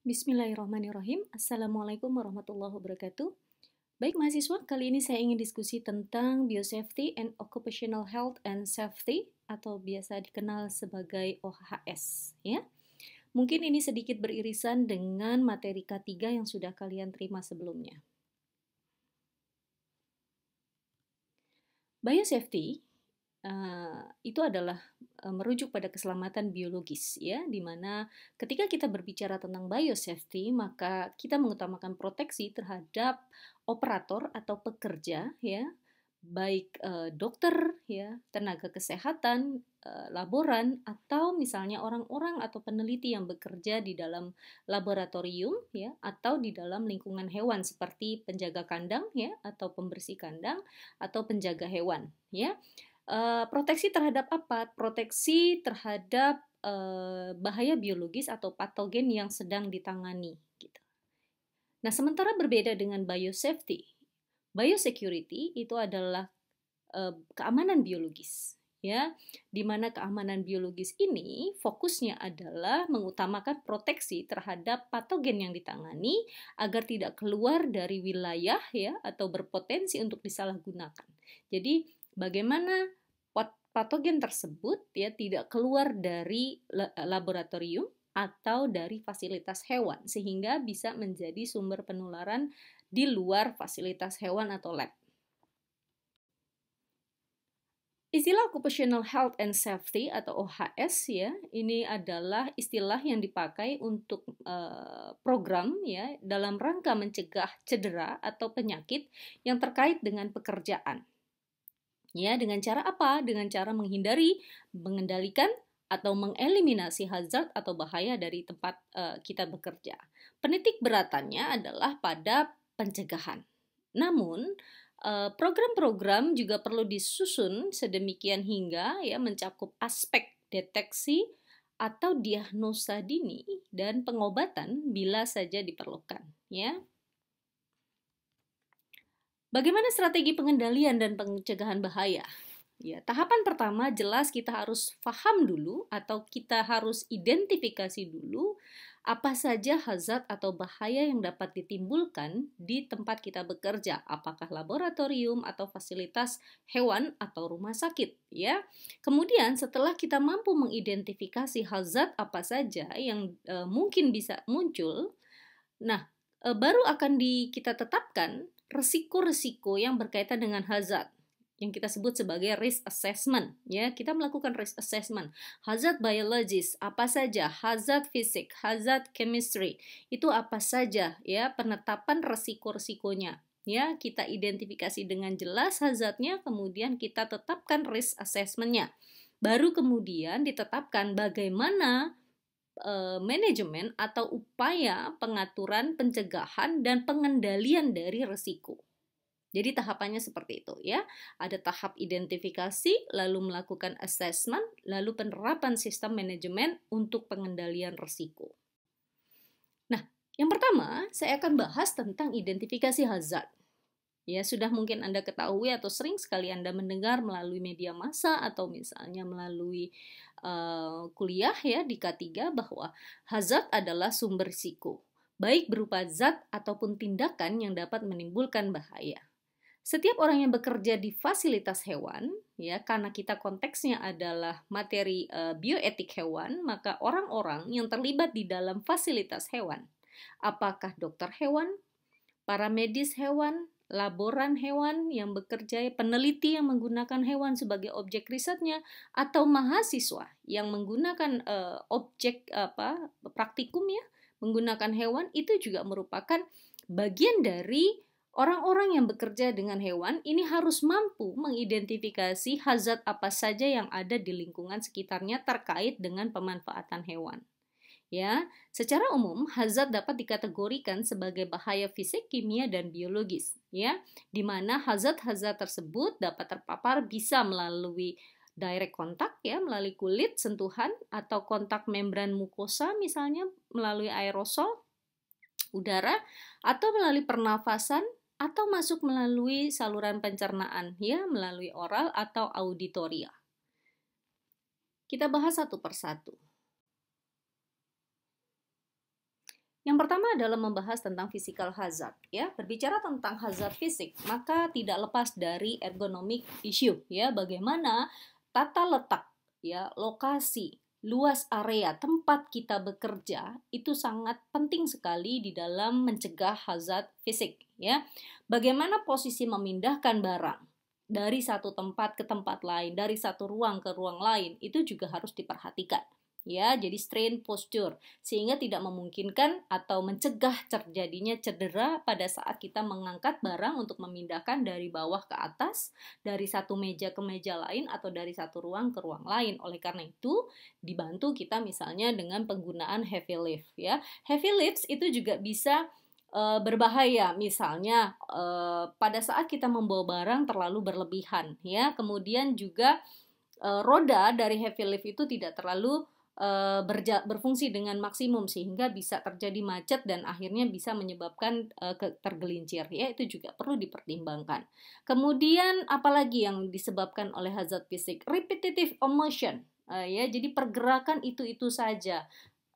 Bismillahirrahmanirrahim. Assalamualaikum warahmatullahi wabarakatuh. Baik mahasiswa, kali ini saya ingin diskusi tentang Biosafety and Occupational Health and Safety atau biasa dikenal sebagai OHS, ya. Mungkin ini sedikit beririsan dengan materi K3 yang sudah kalian terima sebelumnya. Biosafety Eh, itu adalah eh, merujuk pada keselamatan biologis ya di mana ketika kita berbicara tentang biosafety maka kita mengutamakan proteksi terhadap operator atau pekerja ya baik uh, dokter ya tenaga kesehatan uh, laboran atau misalnya orang-orang atau peneliti yang bekerja di dalam laboratorium ya atau di dalam lingkungan hewan seperti penjaga kandang ya atau pembersih kandang atau penjaga hewan ya Eh, proteksi terhadap apa? Proteksi terhadap uh, bahaya biologis atau patogen yang sedang ditangani. Gitu. Nah, sementara berbeda dengan biosafety, biosecurity itu adalah uh, keamanan biologis ya di mana keamanan biologis ini fokusnya adalah mengutamakan proteksi terhadap patogen yang ditangani agar tidak keluar dari wilayah ya atau berpotensi untuk disalahgunakan. Jadi bagaimana patogen tersebut ya tidak keluar dari eh, laboratorium atau dari fasilitas hewan sehingga bisa menjadi sumber penularan di luar fasilitas hewan atau lab. Istilah Occupational Health and Safety atau OHS ya, ini adalah istilah yang dipakai untuk uh, program ya dalam rangka mencegah cedera atau penyakit yang terkait dengan pekerjaan. Ya, dengan cara apa? Dengan cara menghindari, mengendalikan, atau mengeliminasi hazard atau bahaya dari tempat uh, kita bekerja. Penitik beratannya adalah pada pencegahan. Namun, eh, program-program uh, juga perlu disusun sedemikian hingga ya mencakup aspek deteksi atau diagnosa dini dan pengobatan bila saja diperlukan, ya. Bagaimana strategi pengendalian dan pencegahan bahaya? Ya, tahapan pertama jelas kita harus paham dulu atau kita harus identifikasi dulu apa saja hazard atau bahaya yang dapat ditimbulkan di tempat kita bekerja, apakah laboratorium atau fasilitas hewan atau rumah sakit, ya. Kemudian setelah kita mampu mengidentifikasi hazard apa saja yang e, mungkin bisa muncul, nah e, baru akan di, kita tetapkan resiko-resiko yang berkaitan dengan hazard yang kita sebut sebagai risk assessment ya kita melakukan risk assessment hazard biologis apa saja hazard fisik hazard chemistry itu apa saja ya penetapan resiko-resikonya ya kita identifikasi dengan jelas hazardnya kemudian kita tetapkan risk assessmentnya baru kemudian ditetapkan bagaimana uh, manajemen atau upaya pengaturan, pencegahan dan pengendalian dari resiko. Jadi tahapannya seperti itu ya. Ada tahap identifikasi, lalu melakukan assessment, lalu penerapan sistem manajemen untuk pengendalian resiko. Nah, yang pertama saya akan bahas tentang identifikasi hazard. Ya, sudah mungkin Anda ketahui atau sering sekali Anda mendengar melalui media massa atau misalnya melalui uh, kuliah ya di K3 bahwa hazard adalah sumber risiko, baik berupa zat ataupun tindakan yang dapat menimbulkan bahaya. Setiap orang yang bekerja di fasilitas hewan, ya, karena kita konteksnya adalah materi uh, bioetik hewan, maka orang-orang yang terlibat di dalam fasilitas hewan, apakah dokter hewan, para medis hewan, laboran hewan yang bekerja, peneliti yang menggunakan hewan sebagai objek risetnya, atau mahasiswa yang menggunakan uh, objek apa praktikum ya, menggunakan hewan itu juga merupakan bagian dari orang-orang yang bekerja dengan hewan ini harus mampu mengidentifikasi hazard apa saja yang ada di lingkungan sekitarnya terkait dengan pemanfaatan hewan. Ya, secara umum hazard dapat dikategorikan sebagai bahaya fisik, kimia, dan biologis, ya, di mana hazard-hazard tersebut dapat terpapar bisa melalui direct kontak ya, melalui kulit, sentuhan atau kontak membran mukosa misalnya melalui aerosol udara atau melalui pernafasan atau masuk melalui saluran pencernaan ya, melalui oral atau auditoria. Kita bahas satu persatu. Yang pertama adalah membahas tentang physical hazard ya. Berbicara tentang hazard fisik, maka tidak lepas dari ergonomik issue ya, bagaimana tata letak ya, lokasi, luas area tempat kita bekerja itu sangat penting sekali di dalam mencegah hazard fisik ya. Bagaimana posisi memindahkan barang dari satu tempat ke tempat lain, dari satu ruang ke ruang lain itu juga harus diperhatikan ya jadi strain posture sehingga tidak memungkinkan atau mencegah terjadinya cedera pada saat kita mengangkat barang untuk memindahkan dari bawah ke atas dari satu meja ke meja lain atau dari satu ruang ke ruang lain oleh karena itu dibantu kita misalnya dengan penggunaan heavy lift ya heavy lifts itu juga bisa e, berbahaya misalnya e, pada saat kita membawa barang terlalu berlebihan ya kemudian juga e, roda dari heavy lift itu tidak terlalu Eh, berja berfungsi dengan maksimum sehingga bisa terjadi macet dan akhirnya bisa menyebabkan uh, tergelincir ya itu juga perlu dipertimbangkan. Kemudian apalagi yang disebabkan oleh hazard fisik repetitive motion uh, eh, ya jadi pergerakan itu-itu saja.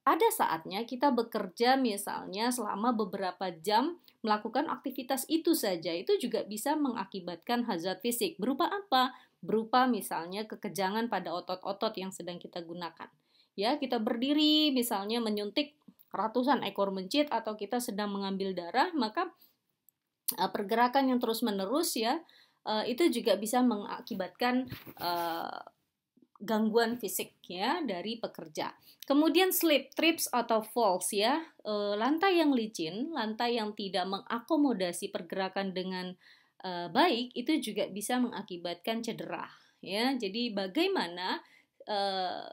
Ada saatnya kita bekerja misalnya selama beberapa jam melakukan aktivitas itu saja itu juga bisa mengakibatkan hazard fisik. Berupa apa? Berupa misalnya kekejangan pada otot-otot yang sedang kita gunakan ya kita berdiri misalnya menyuntik ratusan ekor mencit atau kita sedang mengambil darah maka uh, pergerakan yang terus menerus ya uh, itu juga bisa mengakibatkan uh, gangguan fisik ya dari pekerja. Kemudian slip, trips atau falls ya, uh, lantai yang licin, lantai yang tidak mengakomodasi pergerakan dengan uh, baik itu juga bisa mengakibatkan cedera ya. Jadi bagaimana uh,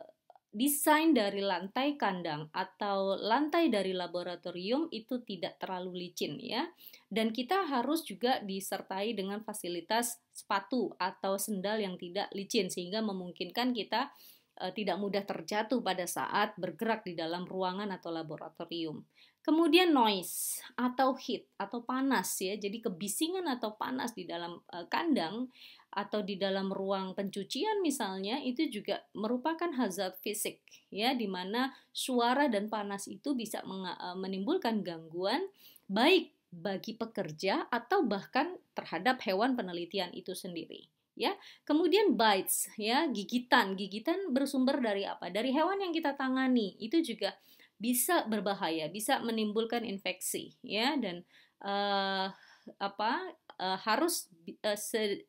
desain dari lantai kandang atau lantai dari laboratorium itu tidak terlalu licin ya. Dan kita harus juga disertai dengan fasilitas sepatu atau sendal yang tidak licin sehingga memungkinkan kita e, tidak mudah terjatuh pada saat bergerak di dalam ruangan atau laboratorium. Kemudian noise atau heat atau panas ya. Jadi kebisingan atau panas di dalam e, kandang atau di dalam ruang pencucian misalnya itu juga merupakan hazard fisik ya di mana suara dan panas itu bisa e, menimbulkan gangguan baik bagi pekerja atau bahkan terhadap hewan penelitian itu sendiri ya. Kemudian bites ya, gigitan. Gigitan bersumber dari apa? Dari hewan yang kita tangani. Itu juga bisa berbahaya, bisa menimbulkan infeksi ya dan uh, apa uh, harus uh,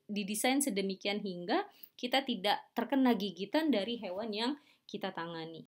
didesain sedemikian hingga kita tidak terkena gigitan dari hewan yang kita tangani.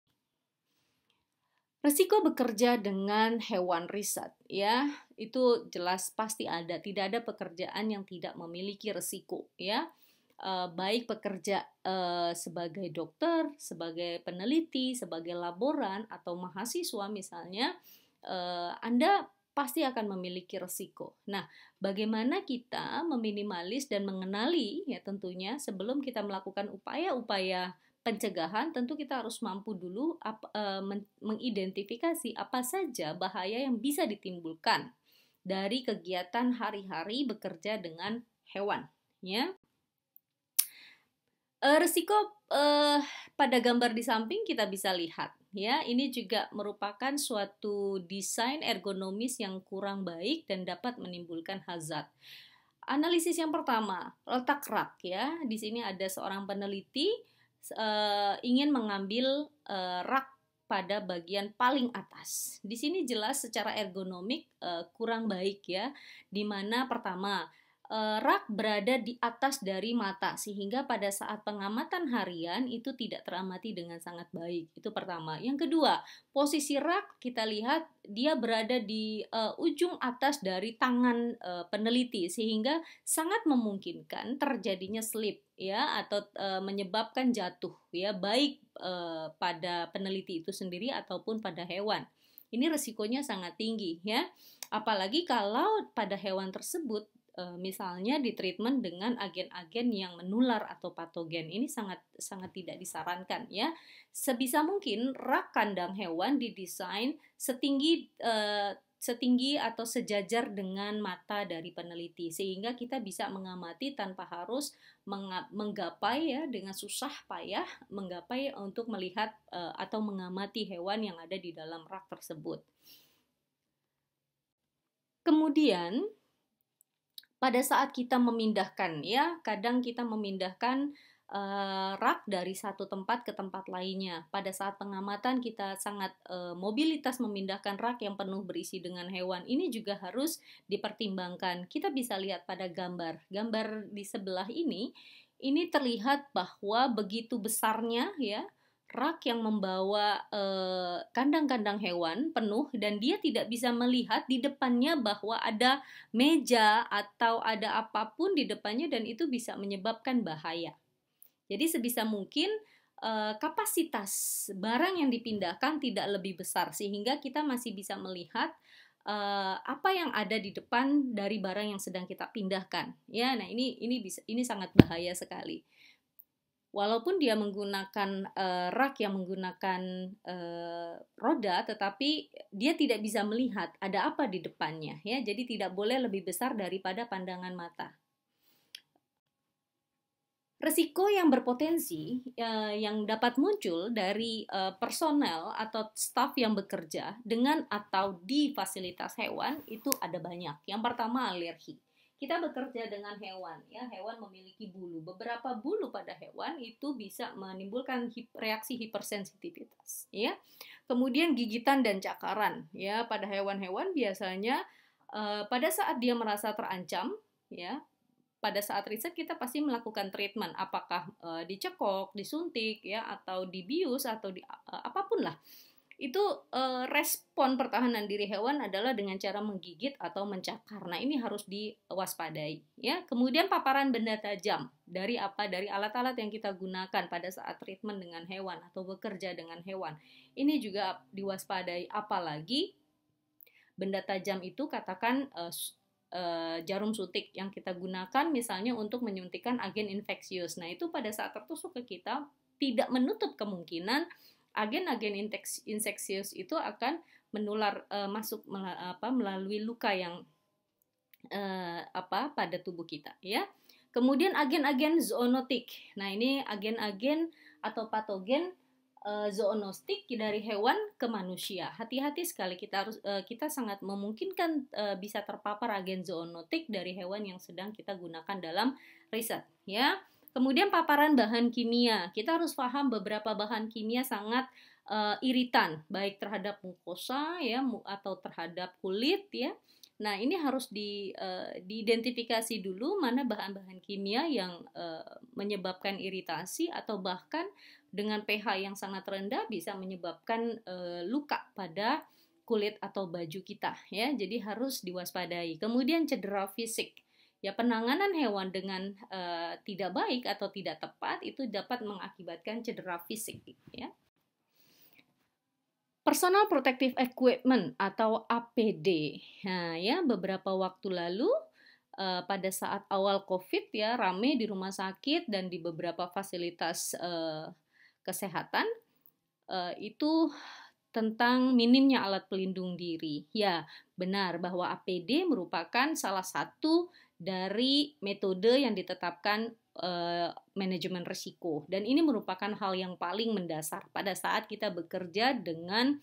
Resiko bekerja dengan hewan riset, ya, itu jelas pasti ada. Tidak ada pekerjaan yang tidak memiliki resiko, ya. E, baik pekerja e, sebagai dokter, sebagai peneliti, sebagai laboran atau mahasiswa misalnya, e, Anda pasti akan memiliki resiko. Nah, bagaimana kita meminimalis dan mengenali ya tentunya sebelum kita melakukan upaya-upaya pencegahan tentu kita harus mampu dulu ap, e, men, mengidentifikasi apa saja bahaya yang bisa ditimbulkan dari kegiatan hari-hari bekerja dengan hewan ya. E, resiko e, pada gambar di samping kita bisa lihat ya ini juga merupakan suatu desain ergonomis yang kurang baik dan dapat menimbulkan hazard. Analisis yang pertama, letak rak ya. Di sini ada seorang peneliti uh, ingin mengambil uh, rak pada bagian paling atas. Di sini jelas secara ergonomik uh, kurang baik ya. Di mana pertama, Eh, rak berada di atas dari mata sehingga pada saat pengamatan harian itu tidak teramati dengan sangat baik. Itu pertama. Yang kedua, posisi rak kita lihat dia berada di uh, ujung atas dari tangan uh, peneliti sehingga sangat memungkinkan terjadinya slip ya atau uh, menyebabkan jatuh ya baik uh, pada peneliti itu sendiri ataupun pada hewan ini resikonya sangat tinggi ya. Apalagi kalau pada hewan tersebut Eh, misalnya di treatment dengan agen-agen yang menular atau patogen ini sangat sangat tidak disarankan ya. Sebisa mungkin rak kandang hewan didesain setinggi e, setinggi atau sejajar dengan mata dari peneliti sehingga kita bisa mengamati tanpa harus menggapai ya dengan susah payah menggapai untuk melihat e, atau mengamati hewan yang ada di dalam rak tersebut. Kemudian pada saat kita memindahkan ya kadang kita memindahkan uh, rak dari satu tempat ke tempat lainnya pada saat pengamatan kita sangat uh, mobilitas memindahkan rak yang penuh berisi dengan hewan ini juga harus dipertimbangkan kita bisa lihat pada gambar gambar di sebelah ini ini terlihat bahwa begitu besarnya ya rak yang membawa eh, kandang-kandang uh, hewan penuh dan dia tidak bisa melihat di depannya bahwa ada meja atau ada apapun di depannya dan itu bisa menyebabkan bahaya. Jadi sebisa mungkin uh, kapasitas barang yang dipindahkan tidak lebih besar sehingga kita masih bisa melihat uh, apa yang ada di depan dari barang yang sedang kita pindahkan. Ya, nah ini ini bisa ini sangat bahaya sekali walaupun dia menggunakan uh, rak yang menggunakan uh, roda tetapi dia tidak bisa melihat ada apa di depannya ya jadi tidak boleh lebih besar daripada pandangan mata Resiko yang berpotensi uh, yang dapat muncul dari uh, personel atau staf yang bekerja dengan atau di fasilitas hewan itu ada banyak. Yang pertama alergi kita bekerja dengan hewan ya hewan memiliki bulu beberapa bulu pada hewan itu bisa menimbulkan reaksi hipersensitivitas ya kemudian gigitan dan cakaran ya pada hewan-hewan biasanya uh, pada saat dia merasa terancam ya pada saat riset kita pasti melakukan treatment apakah uh, dicekok disuntik ya atau dibius atau di uh, apapun lah itu uh, respon pertahanan diri hewan adalah dengan cara menggigit atau mencakar. Nah, ini harus diwaspadai ya. Kemudian paparan benda tajam dari apa? Dari alat-alat yang kita gunakan pada saat treatment dengan hewan atau bekerja dengan hewan. Ini juga diwaspadai apalagi benda tajam itu katakan uh, uh, jarum suntik yang kita gunakan misalnya untuk menyuntikkan agen infeksius. Nah, itu pada saat tertusuk ke kita tidak menutup kemungkinan agen-agen infeksius itu akan menular uh, masuk mela, apa, melalui luka yang uh, apa pada tubuh kita ya. Kemudian agen-agen zoonotik. Nah, ini agen-agen atau patogen eh, zoonotik dari hewan ke manusia. Hati-hati sekali kita harus kita sangat memungkinkan bisa terpapar agen zoonotik dari hewan yang sedang kita gunakan dalam riset ya. Kemudian paparan bahan kimia. Kita harus paham beberapa bahan kimia sangat uh, iritan baik terhadap mukosa ya atau terhadap kulit ya. Nah, ini harus di, uh, diidentifikasi dulu mana bahan-bahan kimia yang uh, menyebabkan iritasi atau bahkan dengan pH yang sangat rendah bisa menyebabkan uh, luka pada kulit atau baju kita ya. Jadi harus diwaspadai. Kemudian cedera fisik. Ya penanganan hewan dengan uh, tidak baik atau tidak tepat itu dapat mengakibatkan cedera fisik ya. Personal Protective Equipment atau APD. Nah, ya beberapa waktu lalu uh, pada saat awal Covid ya rame di rumah sakit dan di beberapa fasilitas uh, kesehatan uh, itu tentang minimnya alat pelindung diri. Ya, benar bahwa APD merupakan salah satu dari metode yang ditetapkan uh, manajemen risiko dan ini merupakan hal yang paling mendasar pada saat kita bekerja dengan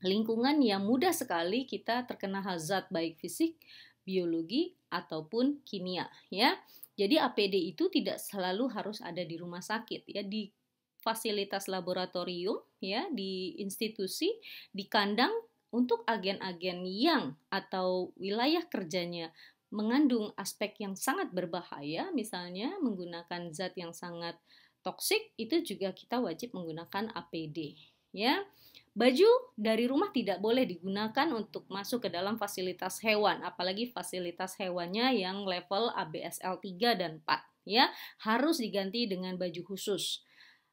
lingkungan yang mudah sekali kita terkena hazard baik fisik, biologi ataupun kimia ya. Jadi APD itu tidak selalu harus ada di rumah sakit ya di fasilitas laboratorium ya di institusi di kandang untuk agen-agen yang atau wilayah kerjanya mengandung aspek yang sangat berbahaya, misalnya menggunakan zat yang sangat toksik, itu juga kita wajib menggunakan APD. Ya, baju dari rumah tidak boleh digunakan untuk masuk ke dalam fasilitas hewan, apalagi fasilitas hewannya yang level ABSL 3 dan 4. Ya, harus diganti dengan baju khusus.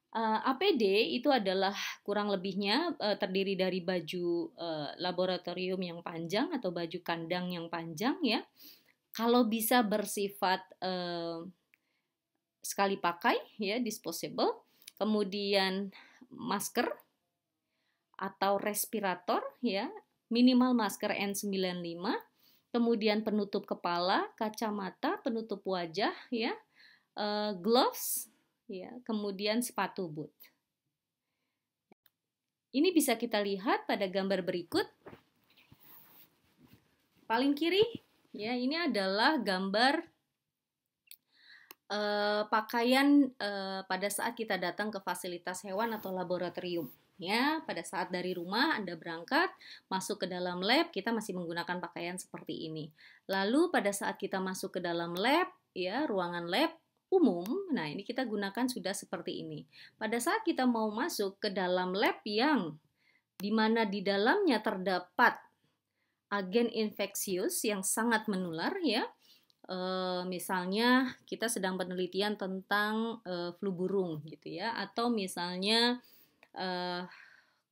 Uh, eh, APD itu adalah kurang lebihnya uh, terdiri dari baju uh, laboratorium yang panjang atau baju kandang yang panjang ya kalau bisa bersifat uh, sekali pakai ya disposable, kemudian masker atau respirator ya, minimal masker N95, kemudian penutup kepala, kacamata, penutup wajah ya, uh, gloves ya, kemudian sepatu boot. Ini bisa kita lihat pada gambar berikut. Paling kiri Ya, ini adalah gambar uh, pakaian uh, pada saat kita datang ke fasilitas hewan atau laboratorium. Ya, pada saat dari rumah Anda berangkat masuk ke dalam lab, kita masih menggunakan pakaian seperti ini. Lalu pada saat kita masuk ke dalam lab, ya, ruangan lab umum. Nah, ini kita gunakan sudah seperti ini. Pada saat kita mau masuk ke dalam lab yang di mana di dalamnya terdapat agen infeksius yang sangat menular ya. E, misalnya kita sedang penelitian tentang e, flu burung gitu ya atau misalnya e, eh,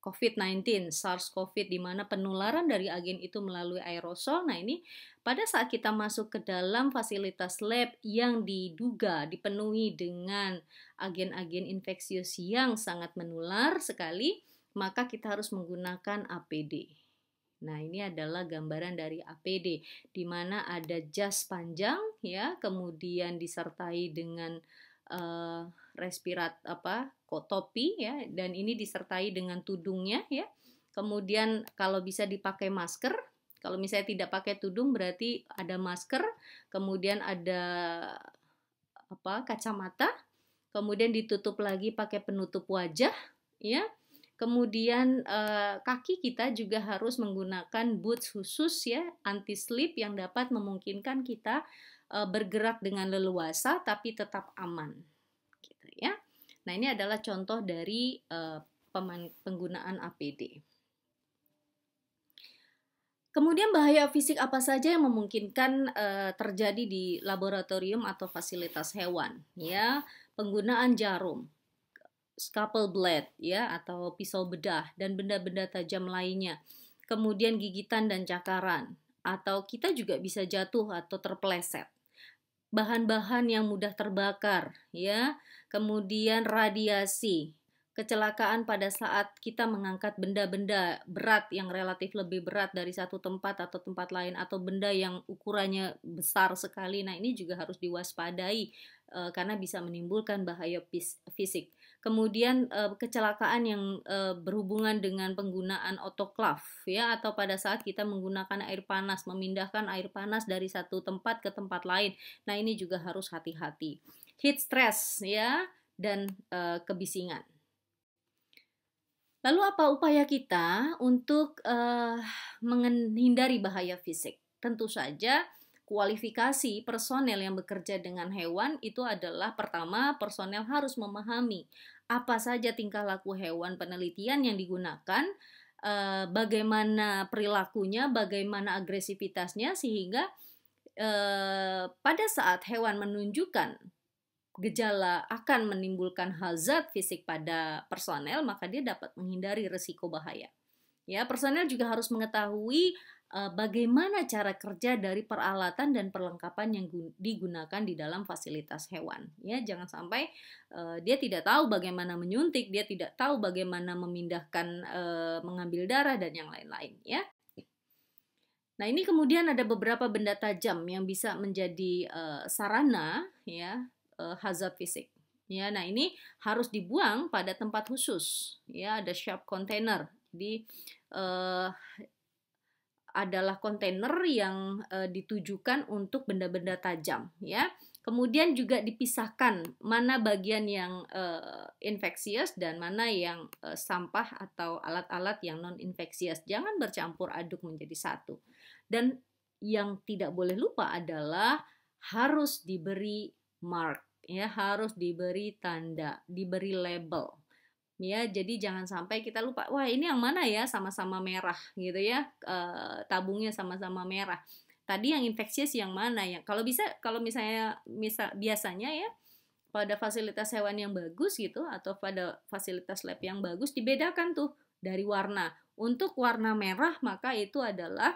COVID-19, SARS-CoV di mana penularan dari agen itu melalui aerosol. Nah, ini pada saat kita masuk ke dalam fasilitas lab yang diduga dipenuhi dengan agen-agen infeksius yang sangat menular sekali, maka kita harus menggunakan APD. Nah, ini adalah gambaran dari APD di mana ada jas panjang ya, kemudian disertai dengan uh, respirat apa? kok topi ya dan ini disertai dengan tudungnya ya. Kemudian kalau bisa dipakai masker, kalau misalnya tidak pakai tudung berarti ada masker, kemudian ada apa? kacamata, kemudian ditutup lagi pakai penutup wajah ya Kemudian eh, kaki kita juga harus menggunakan boots khusus ya anti slip yang dapat memungkinkan kita eh, bergerak dengan leluasa tapi tetap aman. Gitu ya. Nah, ini adalah contoh dari eh, penggunaan APD. Kemudian bahaya fisik apa saja yang memungkinkan terjadi di laboratorium atau fasilitas hewan? Ya, penggunaan jarum scalpel blade ya atau pisau bedah dan benda-benda tajam lainnya. Kemudian gigitan dan cakaran atau kita juga bisa jatuh atau terpeleset. Bahan-bahan yang mudah terbakar ya. Kemudian radiasi, kecelakaan pada saat kita mengangkat benda-benda berat yang relatif lebih berat dari satu tempat atau tempat lain atau benda yang ukurannya besar sekali. Nah, ini juga harus diwaspadai uh, karena bisa menimbulkan bahaya fisik. Kemudian uh, kecelakaan yang uh, berhubungan dengan penggunaan otoklav ya atau pada saat kita menggunakan air panas memindahkan air panas dari satu tempat ke tempat lain. Nah, ini juga harus hati-hati. Heat stress ya dan uh, kebisingan. Lalu apa upaya kita untuk uh, menghindari bahaya fisik? Tentu saja kualifikasi personel yang bekerja dengan hewan itu adalah pertama personel harus memahami apa saja tingkah laku hewan penelitian yang digunakan, eh, bagaimana perilakunya, bagaimana agresivitasnya sehingga eh, pada saat hewan menunjukkan gejala akan menimbulkan hazard fisik pada personel, maka dia dapat menghindari resiko bahaya. Ya, personel juga harus mengetahui Eh, bagaimana cara kerja dari peralatan dan perlengkapan yang digunakan di dalam fasilitas hewan. Ya, jangan sampai uh, dia tidak tahu bagaimana menyuntik, dia tidak tahu bagaimana memindahkan uh, mengambil darah dan yang lain-lain, ya. Nah, ini kemudian ada beberapa benda tajam yang bisa menjadi uh, sarana ya, uh, hazard fisik. Ya, nah ini harus dibuang pada tempat khusus. Ya, ada sharp container. di uh, adalah kontainer yang e, ditujukan untuk benda-benda tajam ya. Kemudian juga dipisahkan mana bagian yang e, infeksius dan mana yang e, sampah atau alat-alat yang non infeksius. Jangan bercampur aduk menjadi satu. Dan yang tidak boleh lupa adalah harus diberi mark ya, harus diberi tanda, diberi label ya jadi jangan sampai kita lupa wah ini yang mana ya sama-sama merah gitu ya e, tabungnya sama-sama merah tadi yang infeksius yang mana ya kalau bisa kalau misalnya misal biasanya ya pada fasilitas hewan yang bagus gitu atau pada fasilitas lab yang bagus dibedakan tuh dari warna untuk warna merah maka itu adalah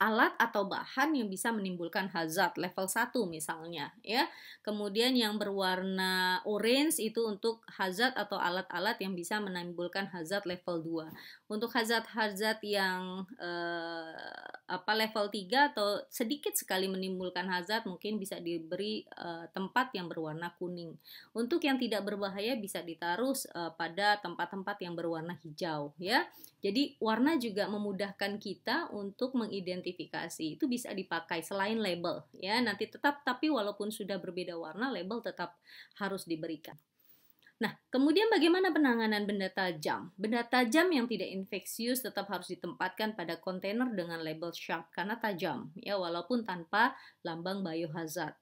alat atau bahan yang bisa menimbulkan hazard level 1 misalnya ya. Kemudian yang berwarna orange itu untuk hazard atau alat-alat yang bisa menimbulkan hazard level 2. Untuk hazard-hazard yang eh, apa level 3 atau sedikit sekali menimbulkan hazard mungkin bisa diberi eh, tempat yang berwarna kuning. Untuk yang tidak berbahaya bisa ditaruh eh, pada tempat-tempat yang berwarna hijau ya. Jadi warna juga memudahkan kita untuk mengidentifikasi. Itu bisa dipakai selain label ya. Nanti tetap tapi walaupun sudah berbeda warna, label tetap harus diberikan. Nah, kemudian bagaimana penanganan benda tajam? Benda tajam yang tidak infeksius tetap harus ditempatkan pada kontainer dengan label sharp karena tajam, ya walaupun tanpa lambang biohazard.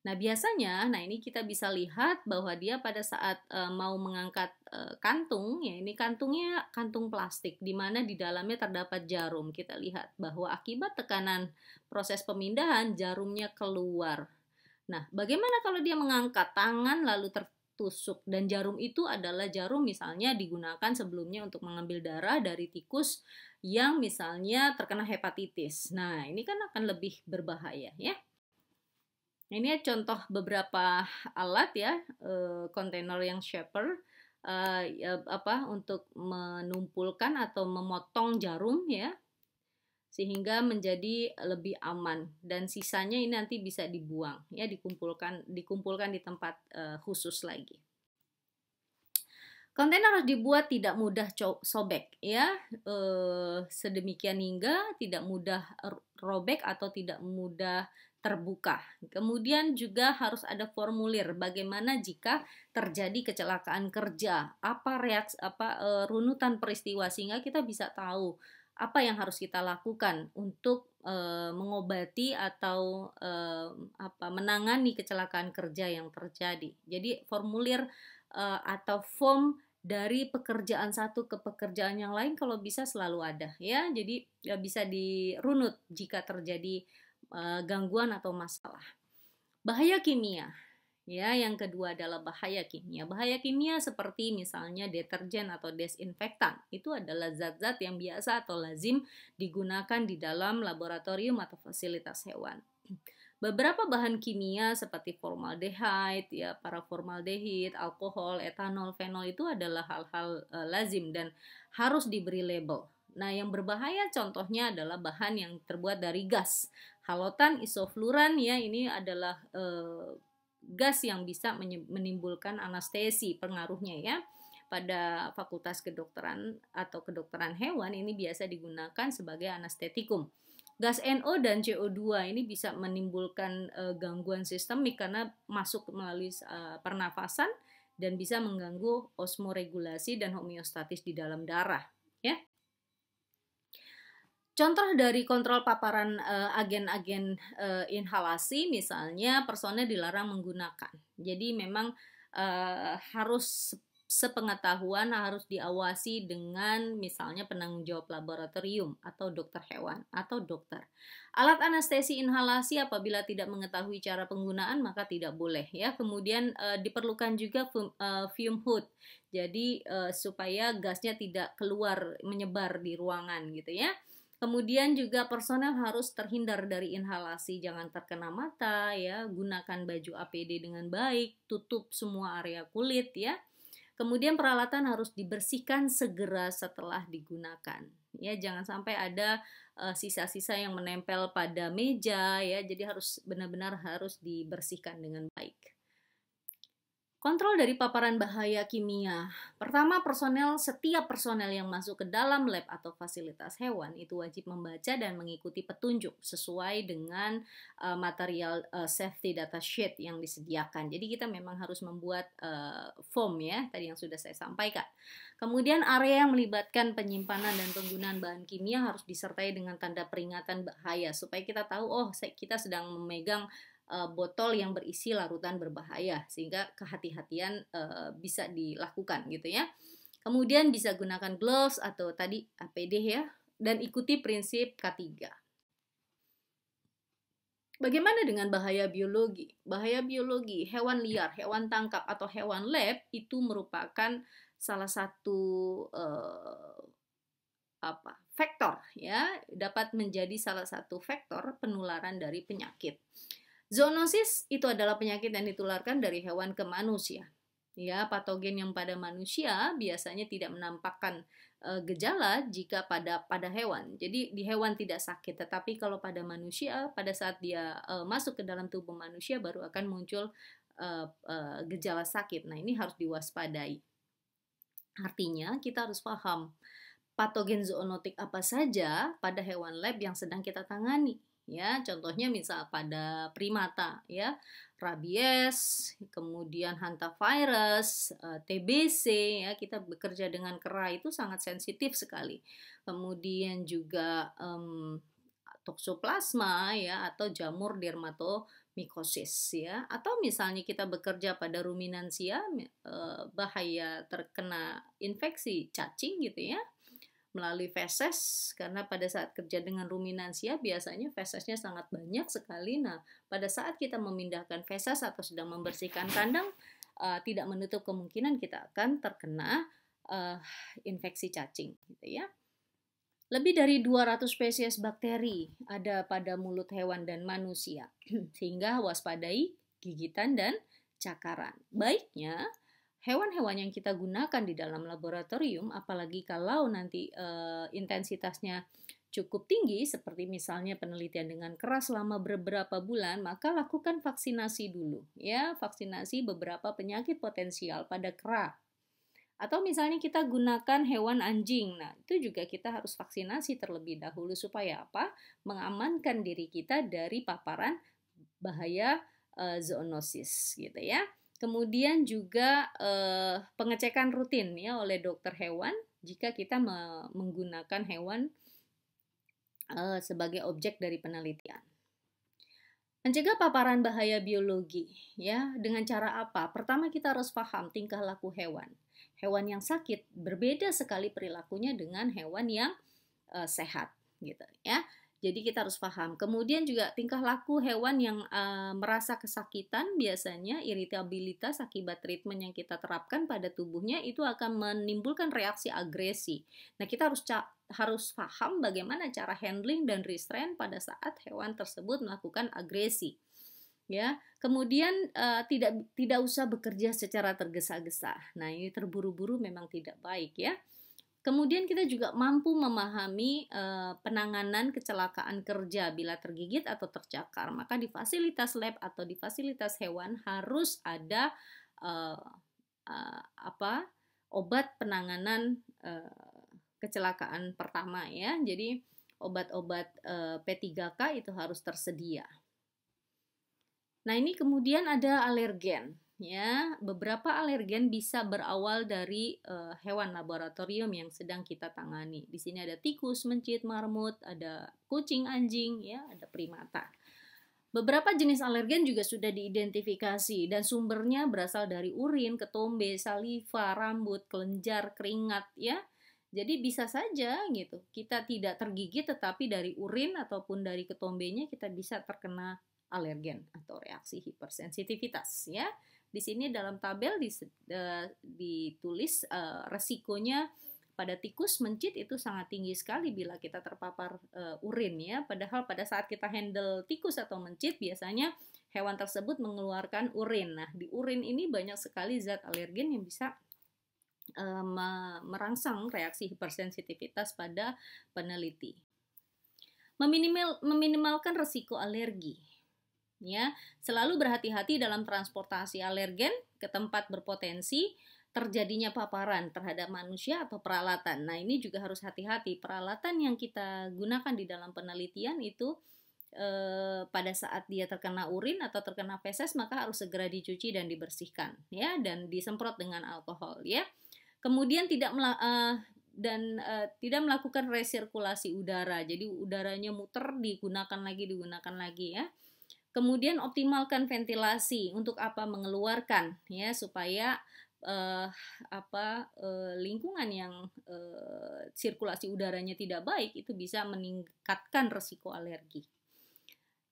Nah, biasanya, nah ini kita bisa lihat bahwa dia pada saat e, mau mengangkat e, kantung, ya ini kantungnya kantung plastik, di mana di dalamnya terdapat jarum. Kita lihat bahwa akibat tekanan proses pemindahan, jarumnya keluar. Nah, bagaimana kalau dia mengangkat tangan lalu tertusuk dan jarum itu adalah jarum misalnya digunakan sebelumnya untuk mengambil darah dari tikus yang misalnya terkena hepatitis. Nah, ini kan akan lebih berbahaya ya. Ini contoh beberapa alat ya, eh, kontainer yang shaper eh, ya, apa untuk menumpulkan atau memotong jarum ya, sehingga menjadi lebih aman dan sisanya ini nanti bisa dibuang ya, dikumpulkan dikumpulkan di tempat eh, khusus lagi. Kontainer harus dibuat tidak mudah sobek ya, e, sedemikian hingga tidak mudah robek atau tidak mudah terbuka. Kemudian juga harus ada formulir bagaimana jika terjadi kecelakaan kerja, apa reaksi apa e, runutan peristiwa sehingga kita bisa tahu apa yang harus kita lakukan untuk e, mengobati atau e, apa menangani kecelakaan kerja yang terjadi. Jadi formulir e, atau form dari pekerjaan satu ke pekerjaan yang lain kalau bisa selalu ada ya. Jadi ya bisa dirunut jika terjadi Eh, gangguan atau masalah. Bahaya kimia. Ya, yang kedua adalah bahaya kimia. Bahaya kimia seperti misalnya deterjen atau desinfektan. Itu adalah zat-zat yang biasa atau lazim digunakan di dalam laboratorium atau fasilitas hewan. Beberapa bahan kimia seperti formaldehyde, ya paraformaldehid, alkohol, etanol, fenol itu adalah hal-hal uh, lazim dan harus diberi label. Nah, yang berbahaya contohnya adalah bahan yang terbuat dari gas Halotan isofluran ya ini adalah eh, gas yang bisa menimbulkan anestesi pengaruhnya ya pada fakultas kedokteran atau kedokteran hewan ini biasa digunakan sebagai anestetikum. Gas NO dan CO2 ini bisa menimbulkan eh, gangguan sistemik karena masuk melalui eh, pernafasan dan bisa mengganggu osmoregulasi dan homeostatis di dalam darah ya. Contoh dari kontrol paparan eh, agen-agen uh, uh, inhalasi misalnya personel dilarang menggunakan. Jadi memang uh, harus sepengetahuan harus diawasi dengan misalnya penanggung jawab laboratorium atau dokter hewan atau dokter. Alat anestesi inhalasi apabila tidak mengetahui cara penggunaan maka tidak boleh ya. Kemudian e, diperlukan juga fume, e, fume hood. Jadi e, supaya gasnya tidak keluar menyebar di ruangan gitu ya. Kemudian juga personel harus terhindar dari inhalasi, jangan terkena mata ya, gunakan baju APD dengan baik, tutup semua area kulit ya. Kemudian peralatan harus dibersihkan segera setelah digunakan. Ya, jangan sampai ada eh, sisa-sisa uh, yang menempel pada meja ya. Jadi harus benar-benar harus dibersihkan dengan baik. Kontrol dari paparan bahaya kimia. Pertama, personel setiap personel yang masuk ke dalam lab atau fasilitas hewan itu wajib membaca dan mengikuti petunjuk sesuai dengan uh, material uh, safety data sheet yang disediakan. Jadi kita memang harus membuat uh, form ya, tadi yang sudah saya sampaikan. Kemudian area yang melibatkan penyimpanan dan penggunaan bahan kimia harus disertai dengan tanda peringatan bahaya supaya kita tahu oh kita sedang memegang Eh, botol yang berisi larutan berbahaya sehingga kehati-hatian eh, bisa dilakukan gitu ya. Kemudian bisa gunakan gloves atau tadi APD ya dan ikuti prinsip K3. Bagaimana dengan bahaya biologi? Bahaya biologi, hewan liar, hewan tangkap atau hewan lab itu merupakan salah satu uh, apa? faktor ya, dapat menjadi salah satu faktor penularan dari penyakit. Zoonosis itu adalah penyakit yang ditularkan dari hewan ke manusia. Ya, patogen yang pada manusia biasanya tidak menampakkan e, gejala jika pada pada hewan. Jadi di hewan tidak sakit, tetapi kalau pada manusia pada saat dia e, masuk ke dalam tubuh manusia baru akan muncul e, e, gejala sakit. Nah, ini harus diwaspadai. Artinya kita harus paham patogen zoonotik apa saja pada hewan lab yang sedang kita tangani ya contohnya misal pada primata ya rabies kemudian hantavirus eh, TBC ya kita bekerja dengan kera itu sangat sensitif sekali kemudian juga um, toksoplasma ya atau jamur dermatomikosis ya atau misalnya kita bekerja pada ruminansia eh, bahaya terkena infeksi cacing gitu ya melalui feses karena pada saat kerja dengan ruminansia biasanya fesesnya sangat banyak sekali. Nah, pada saat kita memindahkan feses atau sedang membersihkan kandang uh, tidak menutup kemungkinan kita akan terkena uh, infeksi cacing gitu ya. Lebih dari 200 spesies bakteri ada pada mulut hewan dan manusia, sehingga waspadai gigitan dan cakaran. Baiknya, hewan-hewan yang kita gunakan di dalam laboratorium, apalagi kalau nanti e, intensitasnya cukup tinggi, seperti misalnya penelitian dengan keras selama beberapa bulan, maka lakukan vaksinasi dulu, ya, vaksinasi beberapa penyakit potensial pada kera. Atau misalnya kita gunakan hewan anjing, nah itu juga kita harus vaksinasi terlebih dahulu supaya apa? Mengamankan diri kita dari paparan bahaya e, zoonosis, gitu ya. Kemudian juga eh, pengecekan rutin ya oleh dokter hewan jika kita me menggunakan hewan eh, sebagai objek dari penelitian. Mencegah paparan bahaya biologi ya dengan cara apa? Pertama kita harus paham tingkah laku hewan. Hewan yang sakit berbeda sekali perilakunya dengan hewan yang eh, sehat gitu ya. Jadi kita harus paham. Kemudian juga tingkah laku hewan yang uh, merasa kesakitan biasanya iritabilitas akibat treatment yang kita terapkan pada tubuhnya itu akan menimbulkan reaksi agresi. Nah, kita harus harus paham bagaimana cara handling dan restraint pada saat hewan tersebut melakukan agresi. Ya, kemudian uh, tidak tidak usah bekerja secara tergesa-gesa. Nah, ini terburu-buru memang tidak baik ya. Kemudian kita juga mampu memahami e, penanganan kecelakaan kerja bila tergigit atau tercakar. Maka di fasilitas lab atau di fasilitas hewan harus ada e, e, apa obat penanganan e, kecelakaan pertama ya. Jadi obat-obat e, P3K itu harus tersedia. Nah, ini kemudian ada alergen. Ya beberapa alergen bisa berawal dari uh, hewan laboratorium yang sedang kita tangani. Di sini ada tikus, mencit, marmut, ada kucing, anjing, ya, ada primata. Beberapa jenis alergen juga sudah diidentifikasi dan sumbernya berasal dari urin, ketombe, saliva, rambut, kelenjar, keringat ya. Jadi bisa saja gitu. Kita tidak tergigit tetapi dari urin ataupun dari ketombenya kita bisa terkena alergen atau reaksi hipersensitivitas ya. Di sini dalam tabel ditulis eh, resikonya pada tikus mencit itu sangat tinggi sekali bila kita terpapar uh, urin ya. Padahal pada saat kita handle tikus atau mencit biasanya hewan tersebut mengeluarkan urin. Nah, di urin ini banyak sekali zat alergen yang bisa eh, merangsang reaksi hipersensitivitas pada peneliti. Meminimal, meminimalkan resiko alergi ya. Selalu berhati-hati dalam transportasi alergen ke tempat berpotensi terjadinya paparan terhadap manusia atau peralatan. Nah, ini juga harus hati-hati. Peralatan yang kita gunakan di dalam penelitian itu eh, pada saat dia terkena urin atau terkena feses maka harus segera dicuci dan dibersihkan ya dan disemprot dengan alkohol ya. Kemudian tidak eh, dan eh, tidak melakukan resirkulasi udara. Jadi udaranya muter digunakan lagi digunakan lagi ya. Kemudian optimalkan ventilasi untuk apa mengeluarkan ya supaya eh, apa eh, lingkungan yang eh, sirkulasi udaranya tidak baik itu bisa meningkatkan resiko alergi.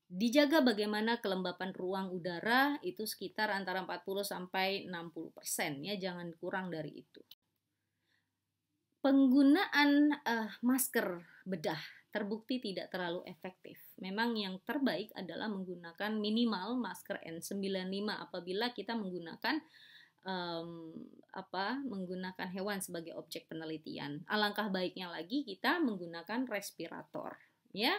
Dijaga bagaimana kelembapan ruang udara itu sekitar antara 40 sampai 60 persen ya jangan kurang dari itu. Penggunaan eh, masker bedah terbukti tidak terlalu efektif memang yang terbaik adalah menggunakan minimal masker N95 apabila kita menggunakan um, apa menggunakan hewan sebagai objek penelitian. Alangkah baiknya lagi kita menggunakan respirator, ya.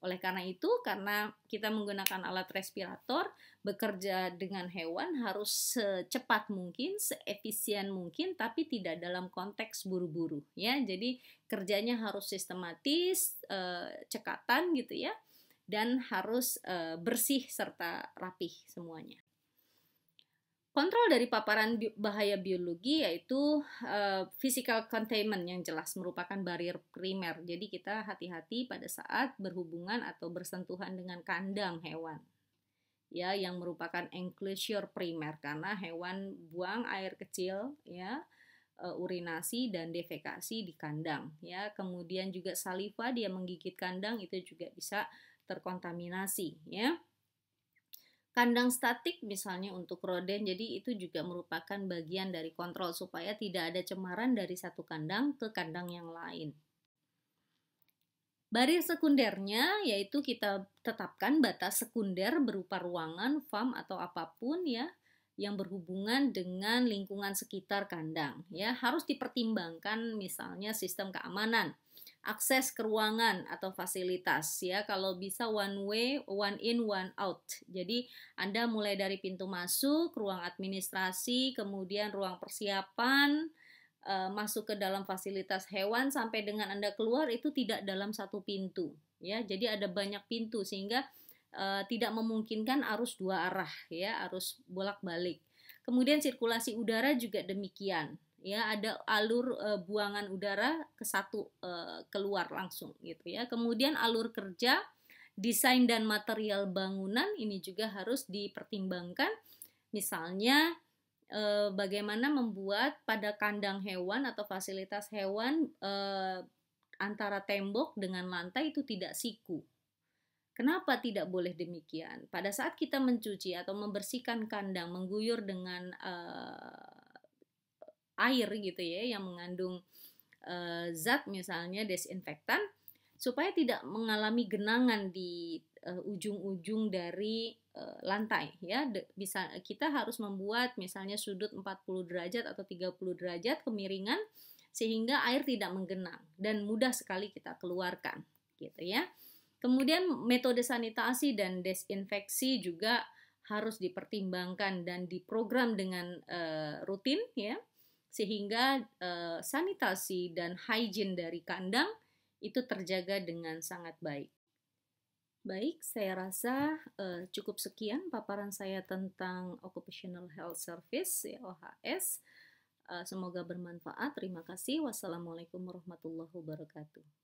Oleh karena itu, karena kita menggunakan alat respirator, bekerja dengan hewan harus secepat mungkin, seefisien mungkin, tapi tidak dalam konteks buru-buru, ya. Jadi kerjanya harus sistematis, eh, cekatan gitu ya dan harus e, bersih serta rapih semuanya. Kontrol dari paparan bi bahaya biologi yaitu e, physical containment yang jelas merupakan barrier primer. Jadi kita hati-hati pada saat berhubungan atau bersentuhan dengan kandang hewan. Ya, yang merupakan enclosure primer karena hewan buang air kecil ya eh, urinasi dan defekasi di kandang ya kemudian juga saliva dia menggigit kandang itu juga bisa terkontaminasi ya. Kandang statik misalnya untuk roden, jadi itu juga merupakan bagian dari kontrol supaya tidak ada cemaran dari satu kandang ke kandang yang lain. Barir sekundernya yaitu kita tetapkan batas sekunder berupa ruangan, farm atau apapun ya yang berhubungan dengan lingkungan sekitar kandang ya harus dipertimbangkan misalnya sistem keamanan akses ke ruangan atau fasilitas ya kalau bisa one way one in one out jadi anda mulai dari pintu masuk ruang administrasi kemudian ruang persiapan e, masuk ke dalam fasilitas hewan sampai dengan anda keluar itu tidak dalam satu pintu ya jadi ada banyak pintu sehingga e, tidak memungkinkan arus dua arah ya arus bolak balik kemudian sirkulasi udara juga demikian ya ada alur e, buangan udara ke satu e, keluar langsung gitu ya. Kemudian alur kerja, desain dan material bangunan ini juga harus dipertimbangkan. Misalnya e, bagaimana membuat pada kandang hewan atau fasilitas hewan e, antara tembok dengan lantai itu tidak siku. Kenapa tidak boleh demikian? Pada saat kita mencuci atau membersihkan kandang, mengguyur dengan air gitu ya yang mengandung e, zat misalnya desinfektan supaya tidak mengalami genangan di eh, ujung-ujung e, dari e, lantai ya bisa kita harus membuat misalnya sudut 40 derajat atau 30 derajat kemiringan sehingga air tidak menggenang dan mudah sekali kita keluarkan gitu ya. Kemudian metode sanitasi dan desinfeksi juga harus dipertimbangkan dan diprogram dengan e, rutin ya sehingga e, sanitasi dan hygiene dari kandang itu terjaga dengan sangat baik. Baik, saya rasa e, cukup sekian paparan saya tentang Occupational Health Service (OHS). E, eh, semoga bermanfaat. Terima kasih. Wassalamualaikum warahmatullahi wabarakatuh.